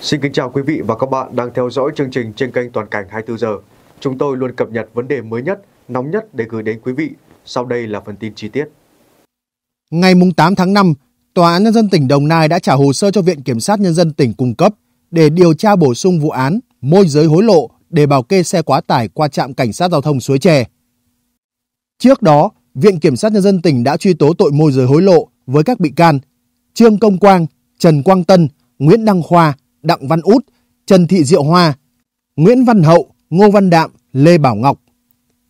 Xin kính chào quý vị và các bạn đang theo dõi chương trình trên kênh Toàn cảnh 24 giờ. Chúng tôi luôn cập nhật vấn đề mới nhất, nóng nhất để gửi đến quý vị. Sau đây là phần tin chi tiết. Ngày 8 tháng 5, Tòa án Nhân dân tỉnh Đồng Nai đã trả hồ sơ cho Viện Kiểm sát Nhân dân tỉnh cung cấp để điều tra bổ sung vụ án môi giới hối lộ để bảo kê xe quá tải qua trạm cảnh sát giao thông Suối Tre. Trước đó, Viện Kiểm sát Nhân dân tỉnh đã truy tố tội môi giới hối lộ với các bị can Trương Công Quang, Trần Quang Tân, Nguyễn Đăng Khoa, Đặng Văn Út, Trần Thị Diệu Hoa, Nguyễn Văn Hậu, Ngô Văn Đạm, Lê Bảo Ngọc.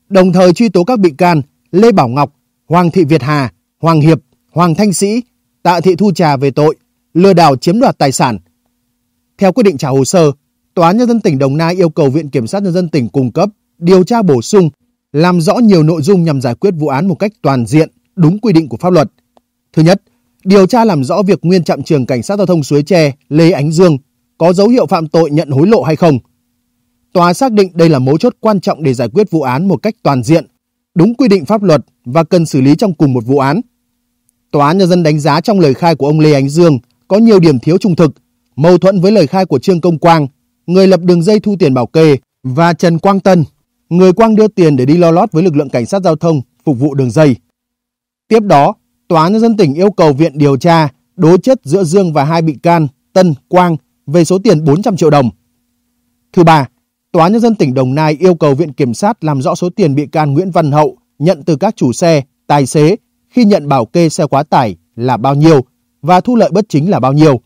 Đồng thời truy tố các bị can Lê Bảo Ngọc, Hoàng Thị Việt Hà, Hoàng Hiệp, Hoàng Thanh Sĩ, Tạ Thị Thu Trà về tội lừa đảo chiếm đoạt tài sản. Theo quyết định trả hồ sơ, Tòa án Nhân dân tỉnh Đồng Nai yêu cầu Viện Kiểm sát Nhân dân tỉnh cung cấp điều tra bổ sung, làm rõ nhiều nội dung nhằm giải quyết vụ án một cách toàn diện, đúng quy định của pháp luật. Thứ nhất, điều tra làm rõ việc nguyên trạm trường cảnh sát giao thông Suối Tre Lê Ánh Dương có dấu hiệu phạm tội nhận hối lộ hay không. Tòa xác định đây là mấu chốt quan trọng để giải quyết vụ án một cách toàn diện, đúng quy định pháp luật và cần xử lý trong cùng một vụ án. Tòa án nhân dân đánh giá trong lời khai của ông Lê Ánh Dương có nhiều điểm thiếu trung thực, mâu thuẫn với lời khai của Trương Công Quang, người lập đường dây thu tiền bảo kê và Trần Quang Tân, người Quang đưa tiền để đi lo lót với lực lượng cảnh sát giao thông phục vụ đường dây. Tiếp đó, Tòa án nhân dân tỉnh yêu cầu viện điều tra đối chất giữa Dương và hai bị can Tân, Quang về số tiền 400 triệu đồng. Thứ ba, Tòa Nhân dân tỉnh Đồng Nai yêu cầu Viện Kiểm sát làm rõ số tiền bị can Nguyễn Văn Hậu nhận từ các chủ xe, tài xế khi nhận bảo kê xe quá tải là bao nhiêu và thu lợi bất chính là bao nhiêu.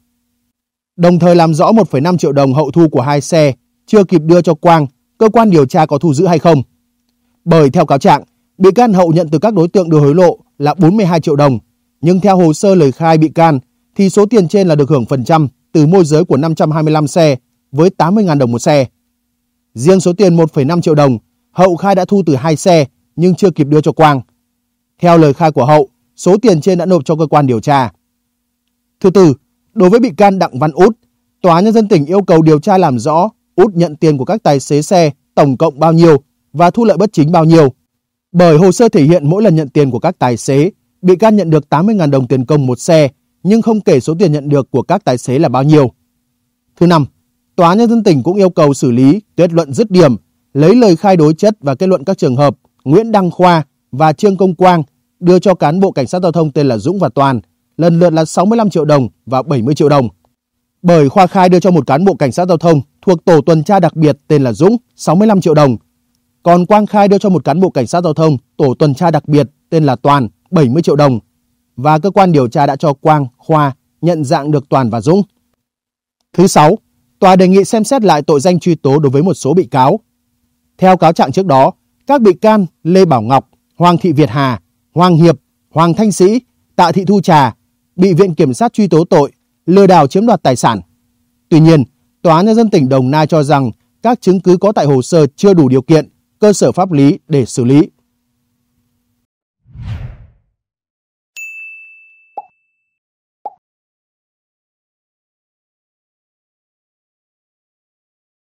Đồng thời làm rõ 1,5 triệu đồng hậu thu của hai xe chưa kịp đưa cho Quang, cơ quan điều tra có thu giữ hay không. Bởi theo cáo trạng, bị can Hậu nhận từ các đối tượng đưa hối lộ là 42 triệu đồng, nhưng theo hồ sơ lời khai bị can thì số tiền trên là được hưởng phần trăm từ môi giới của 525 xe với 80.000 đồng một xe. Riêng số tiền 1,5 triệu đồng, Hậu khai đã thu từ hai xe nhưng chưa kịp đưa cho Quang. Theo lời khai của Hậu, số tiền trên đã nộp cho cơ quan điều tra. Thứ tư, đối với bị can Đặng Văn Út, Tòa Nhân dân tỉnh yêu cầu điều tra làm rõ Út nhận tiền của các tài xế xe tổng cộng bao nhiêu và thu lợi bất chính bao nhiêu. Bởi hồ sơ thể hiện mỗi lần nhận tiền của các tài xế, bị can nhận được 80.000 đồng tiền công một xe nhưng không kể số tiền nhận được của các tài xế là bao nhiêu. Thứ năm, Tòa Nhân dân tỉnh cũng yêu cầu xử lý, kết luận dứt điểm, lấy lời khai đối chất và kết luận các trường hợp Nguyễn Đăng Khoa và Trương Công Quang đưa cho cán bộ cảnh sát giao thông tên là Dũng và Toàn, lần lượt là 65 triệu đồng và 70 triệu đồng. Bởi Khoa khai đưa cho một cán bộ cảnh sát giao thông thuộc tổ tuần tra đặc biệt tên là Dũng 65 triệu đồng. Còn Quang khai đưa cho một cán bộ cảnh sát giao thông tổ tuần tra đặc biệt tên là Toàn 70 triệu đồng và cơ quan điều tra đã cho Quang, Khoa nhận dạng được Toàn và Dũng. Thứ sáu, tòa đề nghị xem xét lại tội danh truy tố đối với một số bị cáo. Theo cáo trạng trước đó, các bị can Lê Bảo Ngọc, Hoàng Thị Việt Hà, Hoàng Hiệp, Hoàng Thanh Sĩ, Tạ Thị Thu Trà bị Viện Kiểm sát truy tố tội lừa đảo chiếm đoạt tài sản. Tuy nhiên, Tòa án Nhân dân tỉnh Đồng Nai cho rằng các chứng cứ có tại hồ sơ chưa đủ điều kiện, cơ sở pháp lý để xử lý.